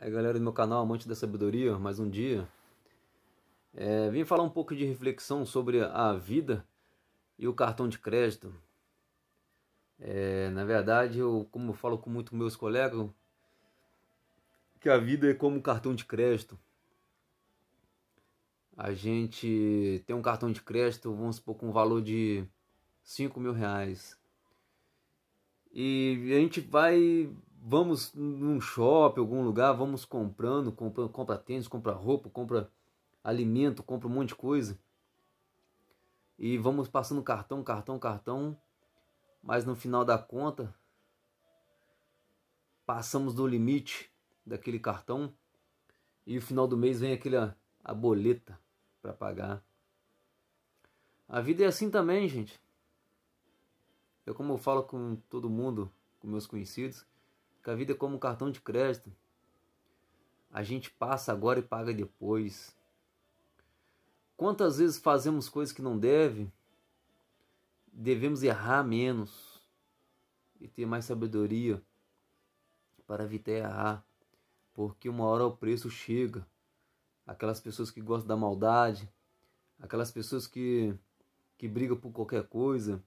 Aí galera do meu canal, Amante da Sabedoria, mais um dia. É, vim falar um pouco de reflexão sobre a vida e o cartão de crédito. É, na verdade, eu, como eu falo com muito meus colegas, que a vida é como um cartão de crédito. A gente tem um cartão de crédito, vamos supor, com um valor de 5 mil reais. E a gente vai vamos num shopping, algum lugar, vamos comprando, compra, compra tênis, compra roupa, compra alimento, compra um monte de coisa. E vamos passando cartão, cartão, cartão, mas no final da conta passamos do limite daquele cartão e no final do mês vem aquela a boleta para pagar. A vida é assim também, gente. Eu é como eu falo com todo mundo, com meus conhecidos, que a vida é como um cartão de crédito. A gente passa agora e paga depois. Quantas vezes fazemos coisas que não deve? Devemos errar menos e ter mais sabedoria para evitar errar, porque uma hora o preço chega. Aquelas pessoas que gostam da maldade, aquelas pessoas que que brigam por qualquer coisa,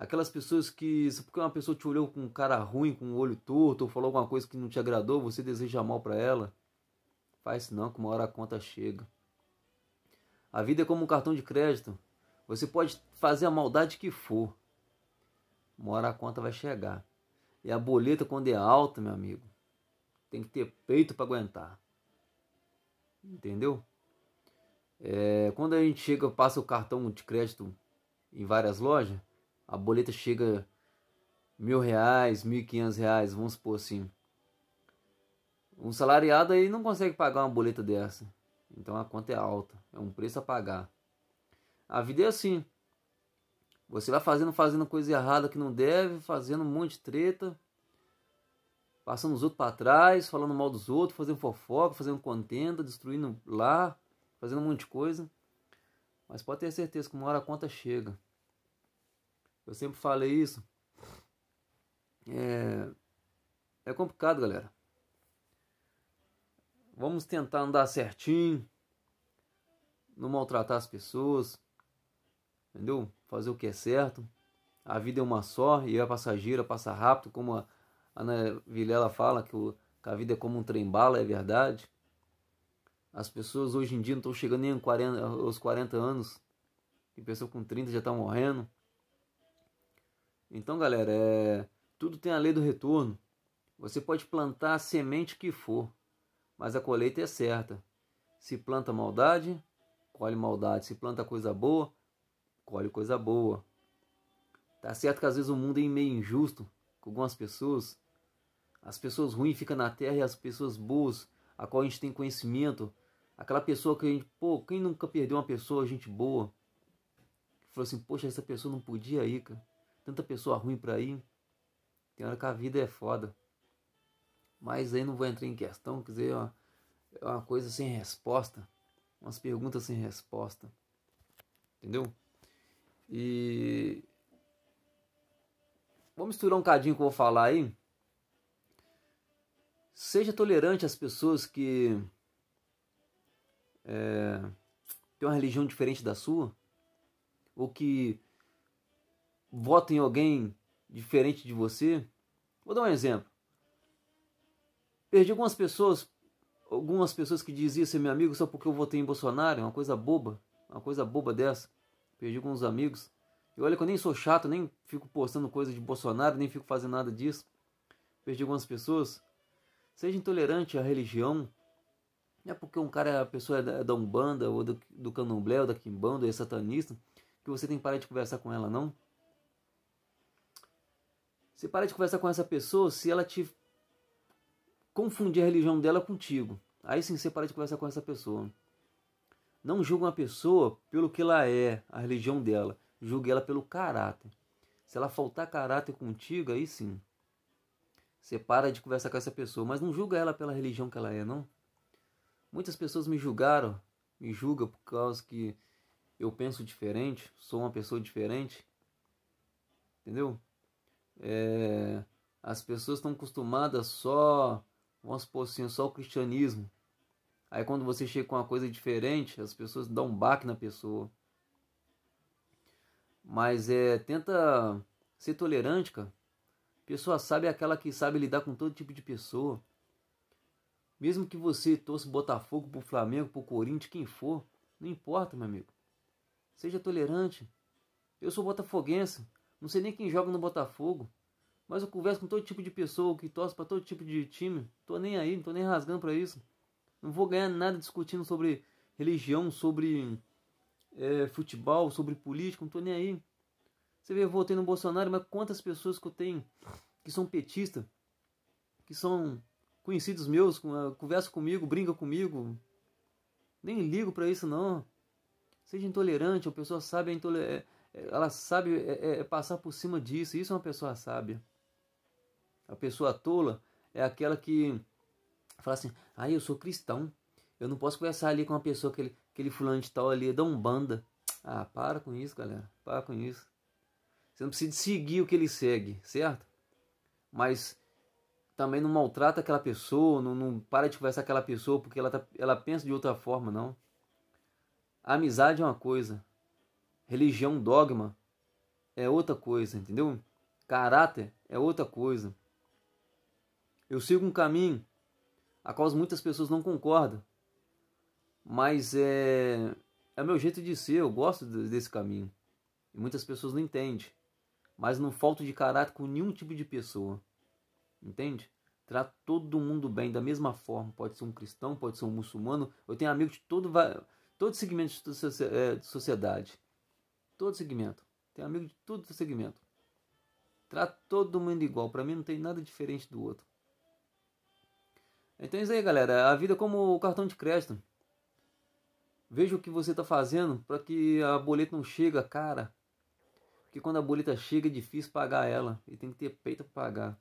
Aquelas pessoas que, só porque uma pessoa te olhou com um cara ruim, com um olho torto, ou falou alguma coisa que não te agradou, você deseja mal para ela. Faz não, que uma hora a conta chega. A vida é como um cartão de crédito. Você pode fazer a maldade que for. Uma hora a conta vai chegar. E a boleta, quando é alta, meu amigo, tem que ter peito para aguentar. Entendeu? É, quando a gente chega, passa o cartão de crédito em várias lojas, a boleta chega mil reais, mil e quinhentos reais, vamos supor assim. Um salariado aí não consegue pagar uma boleta dessa. Então a conta é alta, é um preço a pagar. A vida é assim. Você vai fazendo, fazendo coisa errada que não deve, fazendo um monte de treta, passando os outros para trás, falando mal dos outros, fazendo fofoca, fazendo contenda, destruindo lá, fazendo um monte de coisa. Mas pode ter certeza que uma hora a conta chega. Eu sempre falei isso. É, é complicado, galera. Vamos tentar andar certinho, não maltratar as pessoas, entendeu? Fazer o que é certo. A vida é uma só e é passageira, passa rápido, como a Ana Vilela fala, que, o, que a vida é como um trem-bala, é verdade. As pessoas hoje em dia não estão chegando nem aos 40, aos 40 anos. Tem pessoa com 30 já está morrendo. Então, galera, é... tudo tem a lei do retorno. Você pode plantar a semente que for, mas a colheita é certa. Se planta maldade, colhe maldade. Se planta coisa boa, colhe coisa boa. Tá certo que às vezes o mundo é meio injusto com algumas pessoas. As pessoas ruins ficam na terra e as pessoas boas, a qual a gente tem conhecimento. Aquela pessoa que a gente, pô, quem nunca perdeu uma pessoa, gente boa? Que falou assim, poxa, essa pessoa não podia ir, cara tanta pessoa ruim para aí. Tem hora que a vida é foda. Mas aí não vou entrar em questão, quer dizer, é, é uma coisa sem resposta. Umas perguntas sem resposta. Entendeu? E. Vou misturar um cadinho que eu vou falar aí. Seja tolerante às pessoas que. É, eh, tem uma religião diferente da sua. Ou que vota em alguém diferente de você. Vou dar um exemplo. Perdi algumas pessoas, algumas pessoas que diziam ser meu amigo só porque eu votei em Bolsonaro, é uma coisa boba, é uma coisa boba dessa. Perdi alguns amigos. E olha que eu nem sou chato, nem fico postando coisa de Bolsonaro, nem fico fazendo nada disso. Perdi algumas pessoas. Seja intolerante à religião. Não é porque um cara, a pessoa é da, é da Umbanda, ou do, do Candomblé, ou da Quimbanda, ou é satanista, que você tem que parar de conversar com ela, não. Você para de conversar com essa pessoa se ela te confundir a religião dela contigo. Aí sim você para de conversar com essa pessoa. Não julgue uma pessoa pelo que ela é, a religião dela. Julgue ela pelo caráter. Se ela faltar caráter contigo, aí sim. Você para de conversar com essa pessoa, mas não julga ela pela religião que ela é, não. Muitas pessoas me julgaram, me julgam por causa que eu penso diferente, sou uma pessoa diferente. Entendeu? É, as pessoas estão acostumadas só, vamos supor assim, só o cristianismo. Aí quando você chega com uma coisa diferente, as pessoas dão um baque na pessoa. Mas é, tenta ser tolerante, cara. Pessoa sabe é aquela que sabe lidar com todo tipo de pessoa. Mesmo que você torça Botafogo pro Flamengo, pro Corinthians, quem for, não importa, meu amigo. Seja tolerante. Eu sou botafoguense, não sei nem quem joga no Botafogo. Mas eu converso com todo tipo de pessoa que torce para todo tipo de time. Tô nem aí, não tô nem rasgando para isso. Não vou ganhar nada discutindo sobre religião, sobre é, futebol, sobre política, não tô nem aí. Você vê, eu votei no Bolsonaro, mas quantas pessoas que eu tenho que são petistas, que são conhecidos meus, eh, conversam comigo, brincam comigo. Nem ligo para isso não. Seja intolerante, a pessoa sabe a intolerância eh, ela sabe é, é, é, passar por cima disso. Isso é uma pessoa sábia. A pessoa tola é aquela que fala assim: ah, eu sou cristão, eu não posso conversar ali com uma pessoa que ele, aquele fulano de tal ali, é dá um Umbanda. Ah, para com isso, galera. Para com isso. Você não precisa seguir o que ele segue, certo? Mas também não maltrata aquela pessoa, não, não para de conversar com aquela pessoa porque ela, tá, ela pensa de outra forma, não. A amizade é uma coisa, Religião, dogma é outra coisa, entendeu? Caráter é outra coisa. Eu sigo um caminho a qual muitas pessoas não concordam, mas é, é o meu jeito de ser, eu gosto desse caminho. E muitas pessoas não entendem, mas não falto de caráter com nenhum tipo de pessoa, entende? Trato todo mundo bem, da mesma forma, pode ser um cristão, pode ser um muçulmano, eu tenho amigos de todo, todo segmento de é, sociedade todo segmento. Tenho amigo de todo segmento. Trato todo mundo igual. Para mim não tem nada diferente do outro. Então é isso aí, galera. A vida é como o cartão de crédito. Veja o que você está fazendo para que a boleta não chega, cara. Porque quando a boleta chega é difícil pagar ela. E tem que ter peito para pagar.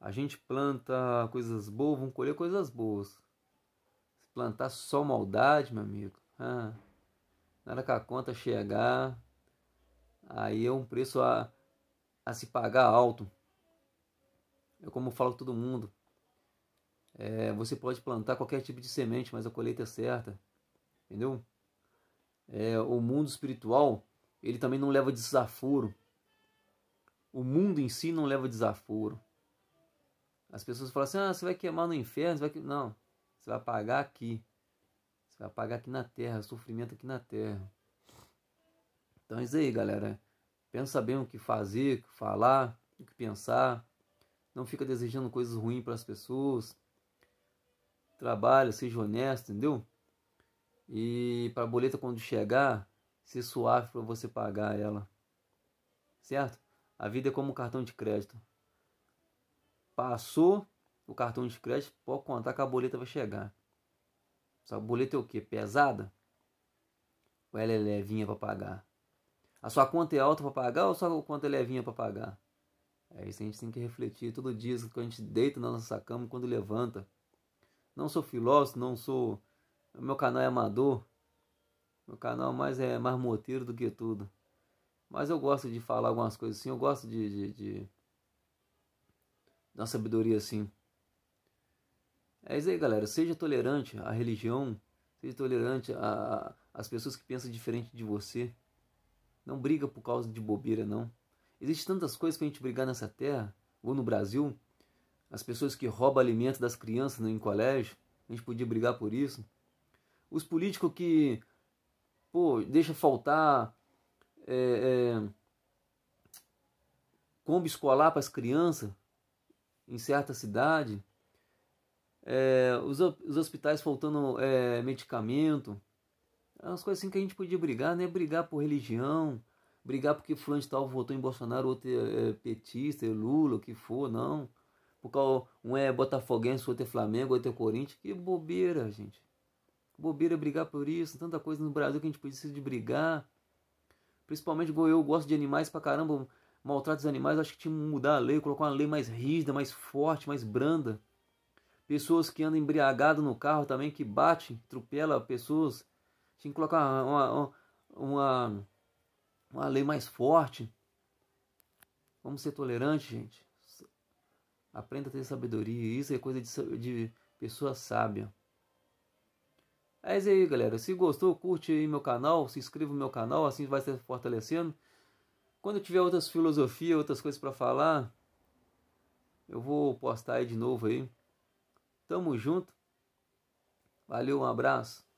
A gente planta coisas boas, vamos colher coisas boas. Se plantar só maldade, meu amigo. Ah na hora que a conta chegar, aí é um preço a, a se pagar alto. é como falo todo mundo, é, você pode plantar qualquer tipo de semente, mas a colheita é certa, entendeu? É, o mundo espiritual, ele também não leva desaforo. O mundo em si não leva desaforo. As pessoas falam assim, ah, você vai queimar no inferno, vai que... Não, você vai pagar aqui. Vai pagar aqui na terra, sofrimento aqui na terra. Então é isso aí, galera. Pensa bem o que fazer, o que falar, o que pensar. Não fica desejando coisas ruins para as pessoas. Trabalha, seja honesto, entendeu? E para a boleta quando chegar, ser suave para você pagar ela. Certo? A vida é como um cartão de crédito. Passou o cartão de crédito, pode contar que a boleta vai chegar. Sua boleta é o quê? Pesada? Ou ela é levinha para pagar? A sua conta é alta para pagar ou só a conta é levinha para pagar? É isso que a gente tem que refletir todo dia, quando a gente deita na nossa cama, quando levanta. Não sou filósofo, não sou. Meu canal é amador. Meu canal mais é marmoteiro do que tudo. Mas eu gosto de falar algumas coisas assim, eu gosto de. de, de... sabedoria assim. É isso aí, galera. Seja tolerante à religião, seja tolerante às pessoas que pensam diferente de você. Não briga por causa de bobeira, não. Existem tantas coisas que a gente brigar nessa terra, ou no Brasil. As pessoas que roubam alimento das crianças né, em colégio, a gente podia brigar por isso. Os políticos que, pô, deixa faltar é, é, combo escolar para as crianças em certa cidade é, os, os, hospitais faltando é, medicamento. É As coisas assim que a gente podia brigar, né? Brigar por religião, brigar porque fulano de tal votou em Bolsonaro, outro é, é petista, é Lula, o que for, não. Porque um é botafoguense, outro é Flamengo, outro é Corinthians. Que bobeira, gente. Bobeira brigar por isso. Tanta coisa no Brasil que a gente precisa de brigar. Principalmente eu gosto de animais pra caramba. Maltrato os animais, acho que tinha que mudar a lei, colocar uma lei mais rígida, mais forte, mais branda pessoas que andam embriagadas no carro também, que batem, atropelam pessoas. Tinha que colocar uma, uma, uma lei mais forte. Vamos ser tolerantes, gente. Aprenda a ter sabedoria. Isso é coisa de, de pessoa sábia. É isso aí, galera. Se gostou, curte aí meu canal, se inscreva no meu canal, assim vai se fortalecendo. Quando eu tiver outras filosofias, outras coisas para falar, eu vou postar aí de novo aí. Tamo junto. Valeu, um abraço.